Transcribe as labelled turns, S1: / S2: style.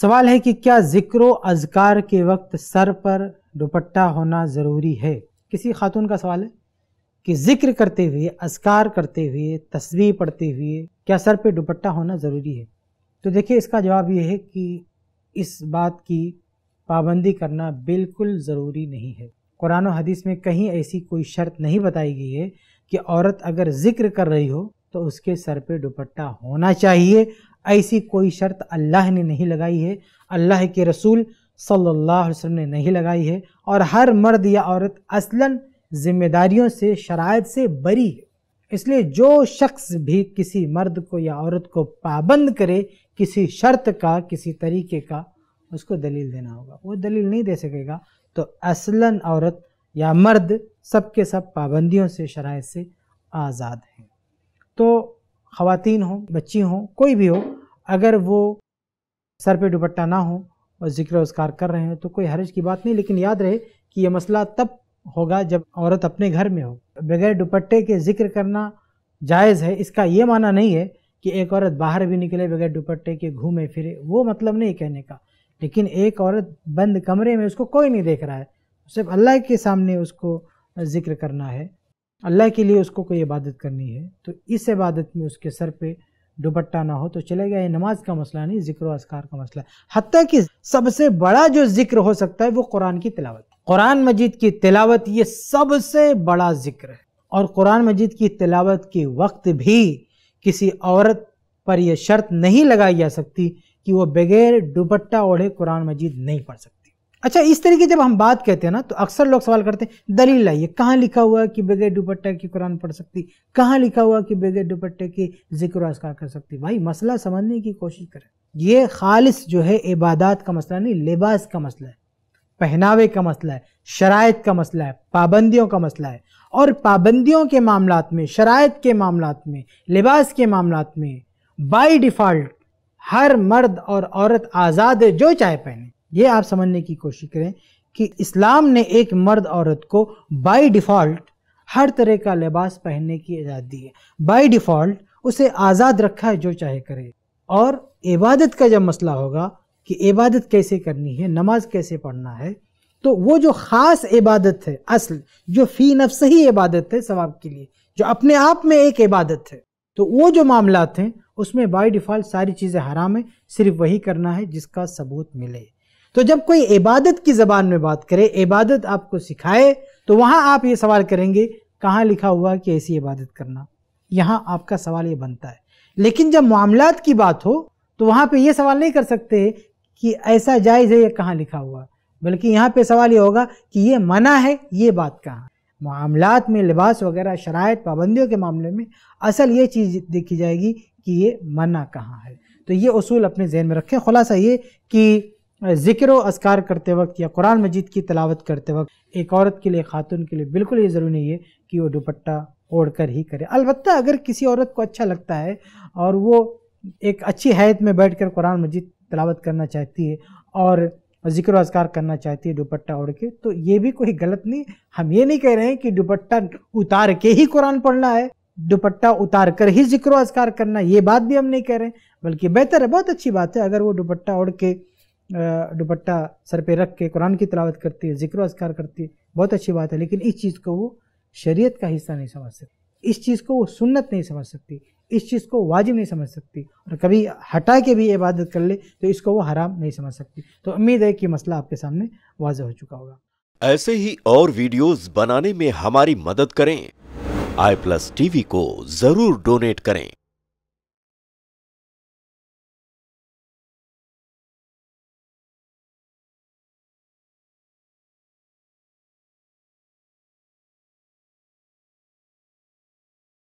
S1: सवाल है कि क्या जिक्र अजकार के वक्त सर पर दुपट्टा होना ज़रूरी है किसी खातून का सवाल है कि जिक्र करते हुए अजकार करते हुए तस्वीर पढ़ते हुए क्या सर पे दुपट्टा होना ज़रूरी है तो देखिए इसका जवाब यह है कि इस बात की पाबंदी करना बिल्कुल ज़रूरी नहीं है कुरान और हदीस में कहीं ऐसी कोई शर्त नहीं बताई गई है कि औरत अगर जिक्र कर रही हो तो उसके सर पे दुपट्टा होना चाहिए ऐसी कोई शर्त अल्लाह ने नहीं लगाई है अल्लाह के रसूल सल्लल्लाहु अलैहि वसल्लम ने नहीं लगाई है और हर मर्द या औरत असलन जिम्मेदारियों से शरात से बरी है इसलिए जो शख्स भी किसी मर्द को या औरत को पाबंद करे किसी शर्त का किसी तरीके का उसको दलील देना होगा वो दलील नहीं दे सकेगा तो असलन औरत या मर्द सब सब पाबंदियों से शराय से आज़ाद हैं तो खातन हो बच्ची हो कोई भी हो अगर वो सर पे दुपट्टा ना हो और जिक्र उसकार कर रहे हैं तो कोई हर्ज की बात नहीं लेकिन याद रहे कि यह मसला तब होगा जब औरत अपने घर में हो बगैर दुपट्टे के जिक्र करना जायज़ है इसका ये माना नहीं है कि एक औरत बाहर भी निकले बगैर दुपट्टे के घूमे फिरे वो मतलब नहीं कहने का लेकिन एक औरत बंद कमरे में उसको कोई नहीं देख रहा है सिर्फ अल्लाह के सामने उसको जिक्र करना है अल्लाह के लिए उसको कोई इबादत करनी है तो इस इबादत में उसके सर पे दुपट्टा ना हो तो चलेगा ये नमाज का मसला नहीं जिक्र असकार का मसला हती कि सबसे बड़ा जो जिक्र हो सकता है वो कुरान की तिलावत कुरान मजीद की तिलावत ये सबसे बड़ा जिक्र है और कुरान मजीद की तिलावत के वक्त भी किसी औरत पर यह शर्त नहीं लगाई जा सकती कि वो बगैर दुपट्टा ओढ़े कुरान मजीद नहीं पढ़ सकती अच्छा इस तरीके जब हम बात कहते हैं ना तो अक्सर लोग सवाल करते हैं दलील लाइए कहाँ लिखा हुआ है कि बगैर दुपट्टे की कुरान पढ़ सकती कहाँ लिखा हुआ कि बगैर दुपट्टे की जिक्र असकार कर सकती भाई मसला समझने की कोशिश करें ये खालिश जो है इबादत का मसला नहीं लिबास का मसला है पहनावे का मसला है शरात का मसला है पाबंदियों का मसला है और पाबंदियों के मामला में शरात के मामला में लिबास के मामला में बाई डिफ़ॉल्ट हर मर्द और औरत आज़ाद है जो चाहे पहने ये आप समझने की कोशिश करें कि इस्लाम ने एक मर्द औरत को बाय डिफ़ॉल्ट हर तरह का लिबास पहनने की इजाज़त दी है बाय डिफ़ॉल्ट उसे आज़ाद रखा है जो चाहे करे और इबादत का जब मसला होगा कि इबादत कैसे करनी है नमाज कैसे पढ़ना है तो वो जो ख़ास इबादत है असल जो फ़ी नफ्स ही इबादत है सवाब के लिए जो अपने आप में एक इबादत है तो वो जो मामला हैं उसमें बाई डिफ़ॉल्ट सारी चीज़ें हराम है सिर्फ वही करना है जिसका सबूत मिले तो जब कोई इबादत की ज़बान में बात करे इबादत आपको सिखाए तो वहां आप ये सवाल करेंगे कहाँ लिखा हुआ कि ऐसी इबादत करना यहाँ आपका सवाल ये बनता है लेकिन जब मामलात की बात हो तो वहां पे ये सवाल नहीं कर सकते कि ऐसा जायज़ है ये कहाँ लिखा हुआ बल्कि यहाँ पे सवाल ये होगा कि ये मना है ये बात कहाँ मामलात में लिबास वगैरह शराय पाबंदियों के मामले में असल ये चीज़ देखी जाएगी कि ये मना कहाँ है तो ये असूल अपने जहन में रखें खुलासा ये कि ज़िक्र असकार करते वक्त या कुरान मजीद की तलावत करते वक्त एक औरत के लिए खातून के लिए बिल्कुल ये ज़रूरी नहीं है कि वो दुपट्टा ओढ़ कर ही करे अलबत् अगर किसी औरत को अच्छा लगता है और वो एक अच्छी हैत में बैठ कर कुरान मजीद तलावत करना चाहती है और जिक्र असकार करना चाहती है दुपट्टा ओढ़ के तो ये भी कोई गलत नहीं हम ये नहीं कह रहे हैं कि दुपट्टा उतार के ही कुरान पढ़ना है दुपट्टा उतार कर ही जिक्र असकार करना ये बात भी हम नहीं कह रहे हैं बल्कि बेहतर है बहुत अच्छी बात है अगर वो दुपट्टा ओढ़ के दुपट्टा सर पे रख के कुरान की तलावत करती है जिक्र असकार करती है बहुत अच्छी बात है लेकिन इस चीज़ को वो शरीयत का हिस्सा नहीं समझ सकती इस चीज़ को वो सुन्नत नहीं समझ सकती इस चीज़ को वाजिब नहीं समझ सकती और कभी हटा के भी इबादत कर ले तो इसको वो हराम नहीं समझ सकती तो उम्मीद है कि मसला आपके सामने वाजह हो चुका होगा ऐसे ही और वीडियोस बनाने में हमारी मदद करें आई प्लस टीवी को ज़रूर डोनेट करें